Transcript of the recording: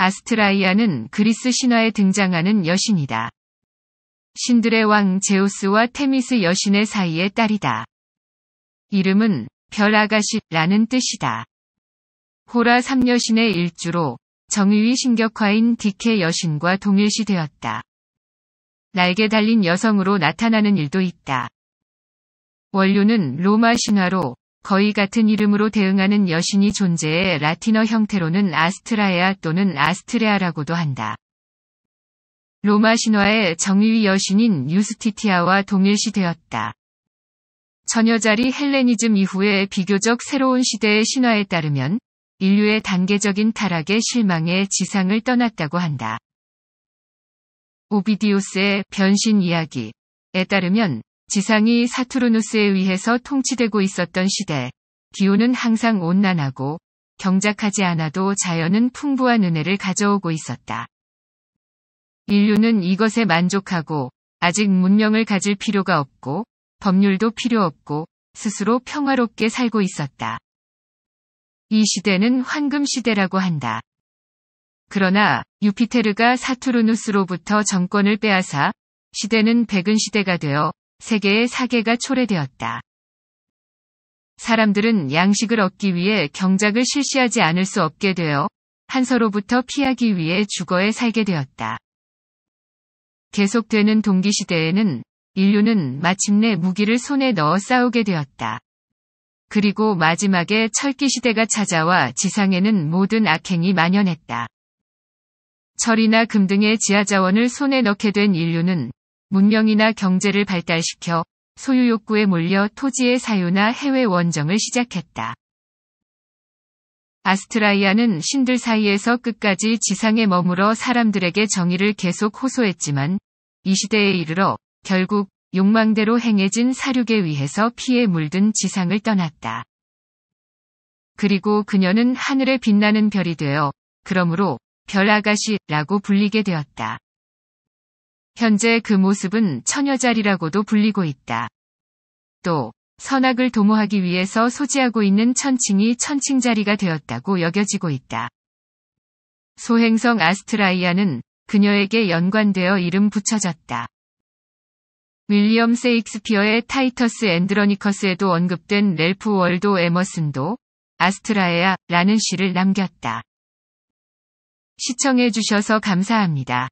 아스트라이아는 그리스 신화에 등장하는 여신이다. 신들의 왕 제우스와 테미스 여신의 사이의 딸이다. 이름은 별아가시라는 뜻이다. 호라 3여신의 일주로 정의위 신격화인 디케 여신과 동일시 되었다. 날개 달린 여성으로 나타나는 일도 있다. 원료는 로마 신화로 거의 같은 이름으로 대응하는 여신이 존재해 라틴어 형태로는 아스트라에아 또는 아스트레아라고도 한다. 로마 신화의 정의의 여신인 유스티티아와 동일시되었다. 전여자리 헬레니즘 이후의 비교적 새로운 시대의 신화에 따르면 인류의 단계적인 타락의 실망에 지상을 떠났다고 한다. 오비디우스의 변신 이야기에 따르면 지상이 사투르누스에 의해서 통치되고 있었던 시대, 기후는 항상 온난하고 경작하지 않아도 자연은 풍부한 은혜를 가져오고 있었다. 인류는 이것에 만족하고 아직 문명을 가질 필요가 없고 법률도 필요 없고 스스로 평화롭게 살고 있었다. 이 시대는 황금 시대라고 한다. 그러나 유피테르가 사투르누스로부터 정권을 빼앗아 시대는 백은 시대가 되어 세계의 사계가 초래되었다. 사람들은 양식을 얻기 위해 경작을 실시하지 않을 수 없게 되어 한서로부터 피하기 위해 주거에 살게 되었다. 계속되는 동기시대에는 인류는 마침내 무기를 손에 넣어 싸우게 되었다. 그리고 마지막에 철기시대가 찾아와 지상에는 모든 악행이 만연했다. 철이나 금 등의 지하자원을 손에 넣게 된 인류는 문명이나 경제를 발달시켜 소유 욕구에 몰려 토지의 사유나 해외 원정을 시작했다. 아스트라이아는 신들 사이에서 끝까지 지상에 머물어 사람들에게 정의를 계속 호소했지만 이 시대에 이르러 결국 욕망대로 행해진 사륙에 의해서 피해 물든 지상을 떠났다. 그리고 그녀는 하늘에 빛나는 별이 되어 그러므로 별아가씨라고 불리게 되었다. 현재 그 모습은 처녀자리라고도 불리고 있다. 또 선악을 도모하기 위해서 소지하고 있는 천칭이 천칭자리가 되었다고 여겨지고 있다. 소행성 아스트라이아는 그녀에게 연관되어 이름 붙여졌다. 윌리엄 세익스피어의 타이터스 앤드러니커스에도 언급된 렐프 월도 에머슨도 아스트라에아라는 시를 남겼다. 시청해주셔서 감사합니다.